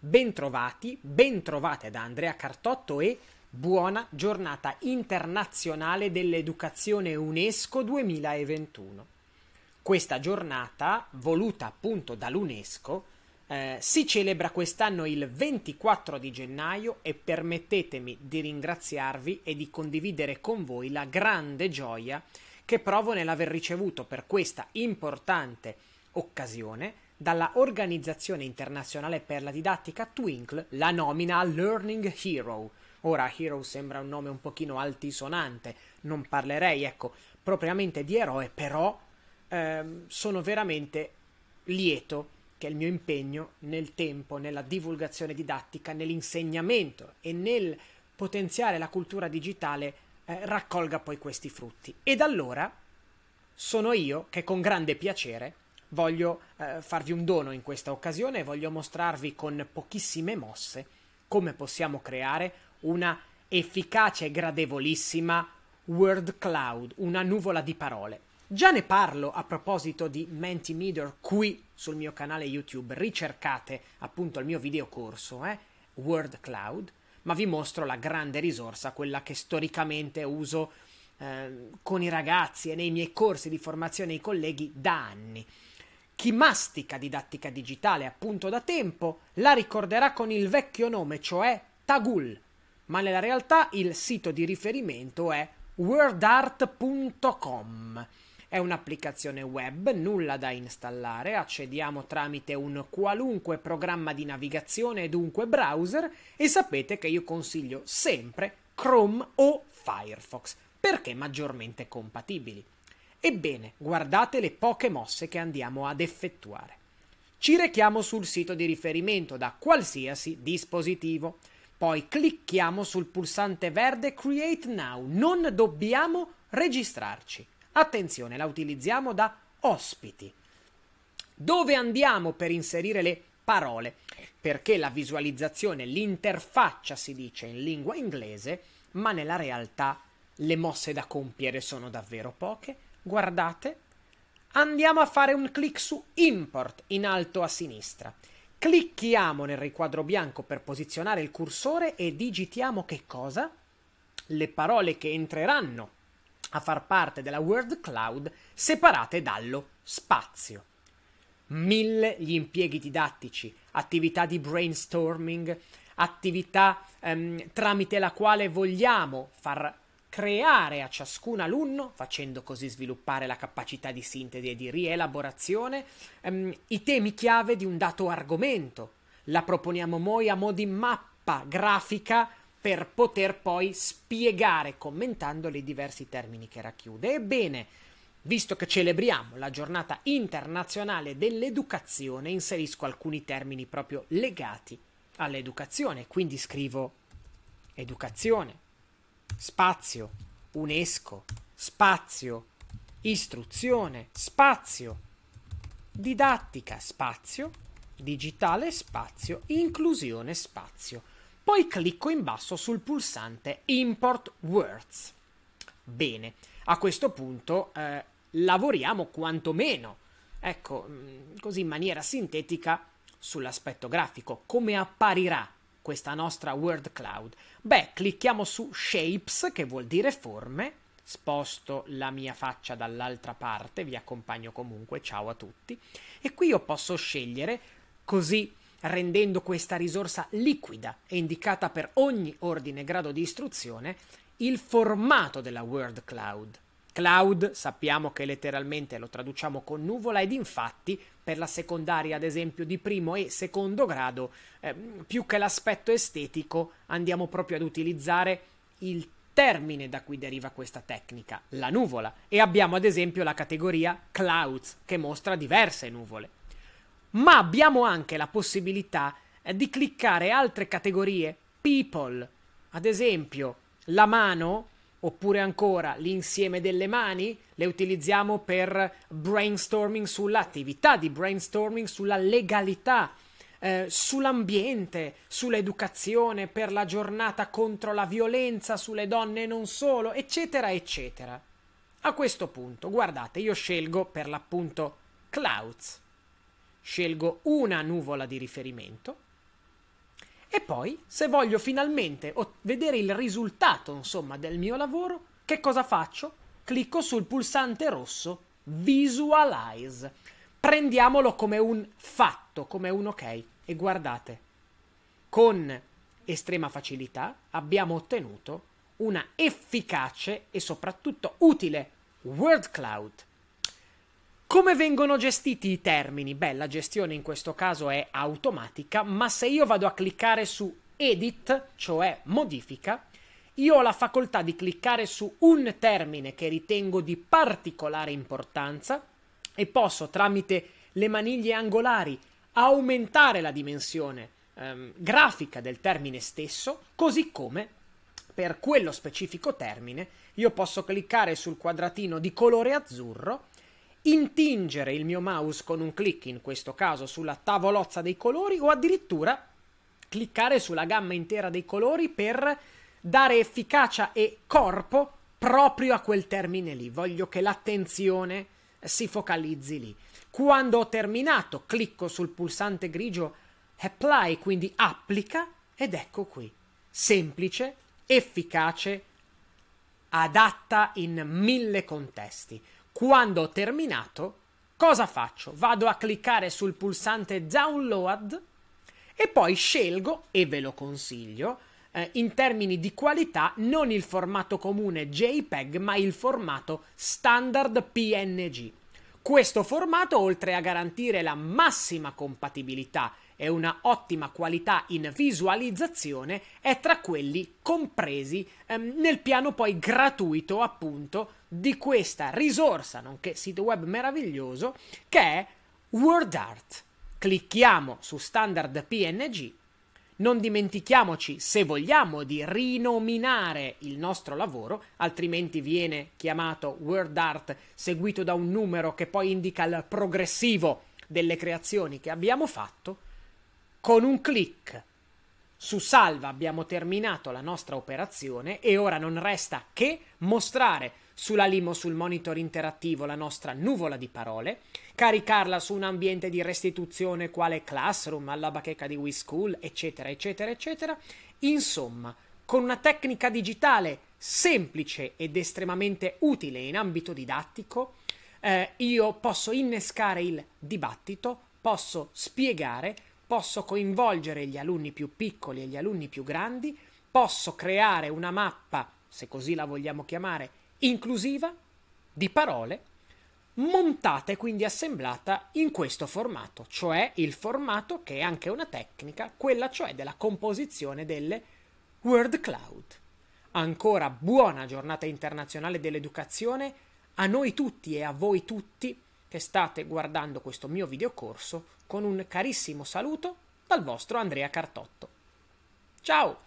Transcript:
Bentrovati, bentrovate da Andrea Cartotto e buona giornata internazionale dell'educazione UNESCO 2021. Questa giornata, voluta appunto dall'UNESCO, eh, si celebra quest'anno il 24 di gennaio e permettetemi di ringraziarvi e di condividere con voi la grande gioia che provo nell'aver ricevuto per questa importante occasione dalla Organizzazione Internazionale per la Didattica Twinkl la nomina Learning Hero. Ora Hero sembra un nome un pochino altisonante, non parlerei, ecco, propriamente di eroe, però ehm, sono veramente lieto che il mio impegno nel tempo, nella divulgazione didattica, nell'insegnamento e nel potenziare la cultura digitale eh, raccolga poi questi frutti. Ed allora sono io che con grande piacere voglio eh, farvi un dono in questa occasione e voglio mostrarvi con pochissime mosse come possiamo creare una efficace e gradevolissima word cloud, una nuvola di parole. Già ne parlo a proposito di Mentimeter qui sul mio canale YouTube, ricercate appunto il mio video corso, eh, Word Cloud, ma vi mostro la grande risorsa, quella che storicamente uso eh, con i ragazzi e nei miei corsi di formazione e i colleghi da anni. Chi mastica didattica digitale appunto da tempo la ricorderà con il vecchio nome, cioè Tagul, ma nella realtà il sito di riferimento è wordart.com. È un'applicazione web, nulla da installare, accediamo tramite un qualunque programma di navigazione e dunque browser e sapete che io consiglio sempre Chrome o Firefox perché maggiormente compatibili. Ebbene, guardate le poche mosse che andiamo ad effettuare. Ci rechiamo sul sito di riferimento da qualsiasi dispositivo. Poi clicchiamo sul pulsante verde Create Now. Non dobbiamo registrarci. Attenzione, la utilizziamo da ospiti. Dove andiamo per inserire le parole? Perché la visualizzazione, l'interfaccia si dice in lingua inglese, ma nella realtà le mosse da compiere sono davvero poche guardate, andiamo a fare un clic su Import in alto a sinistra. Clicchiamo nel riquadro bianco per posizionare il cursore e digitiamo che cosa? Le parole che entreranno a far parte della Word Cloud separate dallo spazio. Mille gli impieghi didattici, attività di brainstorming, attività ehm, tramite la quale vogliamo far creare a ciascun alunno, facendo così sviluppare la capacità di sintesi e di rielaborazione, ehm, i temi chiave di un dato argomento. La proponiamo noi a mo' di mappa grafica per poter poi spiegare commentando i diversi termini che racchiude. Ebbene, visto che celebriamo la giornata internazionale dell'educazione, inserisco alcuni termini proprio legati all'educazione, quindi scrivo educazione spazio, UNESCO, spazio, istruzione, spazio, didattica, spazio, digitale, spazio, inclusione, spazio. Poi clicco in basso sul pulsante Import Words. Bene, a questo punto eh, lavoriamo quantomeno, ecco, mm, così in maniera sintetica sull'aspetto grafico, come apparirà questa nostra word cloud? Beh, clicchiamo su shapes, che vuol dire forme, sposto la mia faccia dall'altra parte, vi accompagno comunque, ciao a tutti, e qui io posso scegliere così rendendo questa risorsa liquida e indicata per ogni ordine e grado di istruzione, il formato della word cloud. Cloud sappiamo che letteralmente lo traduciamo con nuvola ed infatti per la secondaria ad esempio di primo e secondo grado eh, più che l'aspetto estetico andiamo proprio ad utilizzare il termine da cui deriva questa tecnica, la nuvola, e abbiamo ad esempio la categoria clouds che mostra diverse nuvole. Ma abbiamo anche la possibilità eh, di cliccare altre categorie, people, ad esempio la mano Oppure ancora l'insieme delle mani le utilizziamo per brainstorming sull'attività di brainstorming, sulla legalità, eh, sull'ambiente, sull'educazione, per la giornata contro la violenza sulle donne e non solo, eccetera, eccetera. A questo punto, guardate, io scelgo per l'appunto clouds. Scelgo una nuvola di riferimento e poi, se voglio finalmente vedere il risultato, insomma, del mio lavoro, che cosa faccio? Clicco sul pulsante rosso Visualize. Prendiamolo come un fatto, come un ok. E guardate, con estrema facilità abbiamo ottenuto una efficace e soprattutto utile Word Cloud. Come vengono gestiti i termini? Beh, la gestione in questo caso è automatica, ma se io vado a cliccare su Edit, cioè modifica, io ho la facoltà di cliccare su un termine che ritengo di particolare importanza e posso tramite le maniglie angolari aumentare la dimensione ehm, grafica del termine stesso, così come per quello specifico termine io posso cliccare sul quadratino di colore azzurro intingere il mio mouse con un clic, in questo caso sulla tavolozza dei colori, o addirittura cliccare sulla gamma intera dei colori per dare efficacia e corpo proprio a quel termine lì. Voglio che l'attenzione si focalizzi lì. Quando ho terminato, clicco sul pulsante grigio apply, quindi applica, ed ecco qui. Semplice, efficace, adatta in mille contesti. Quando ho terminato, cosa faccio? Vado a cliccare sul pulsante download e poi scelgo, e ve lo consiglio, eh, in termini di qualità non il formato comune JPEG ma il formato standard PNG. Questo formato, oltre a garantire la massima compatibilità e una ottima qualità in visualizzazione è tra quelli compresi ehm, nel piano poi gratuito appunto di questa risorsa, nonché sito web meraviglioso, che è WordArt. Clicchiamo su standard PNG non dimentichiamoci, se vogliamo, di rinominare il nostro lavoro, altrimenti viene chiamato WordArt seguito da un numero che poi indica il progressivo delle creazioni che abbiamo fatto. Con un clic su salva abbiamo terminato la nostra operazione e ora non resta che mostrare sulla limo sul monitor interattivo la nostra nuvola di parole, caricarla su un ambiente di restituzione quale Classroom, alla bacheca di WeSchool, eccetera, eccetera, eccetera. Insomma, con una tecnica digitale semplice ed estremamente utile in ambito didattico, eh, io posso innescare il dibattito, posso spiegare posso coinvolgere gli alunni più piccoli e gli alunni più grandi, posso creare una mappa, se così la vogliamo chiamare, inclusiva di parole montata e quindi assemblata in questo formato, cioè il formato che è anche una tecnica, quella cioè della composizione delle word cloud. Ancora buona giornata internazionale dell'educazione a noi tutti e a voi tutti che state guardando questo mio videocorso con un carissimo saluto dal vostro Andrea Cartotto. Ciao!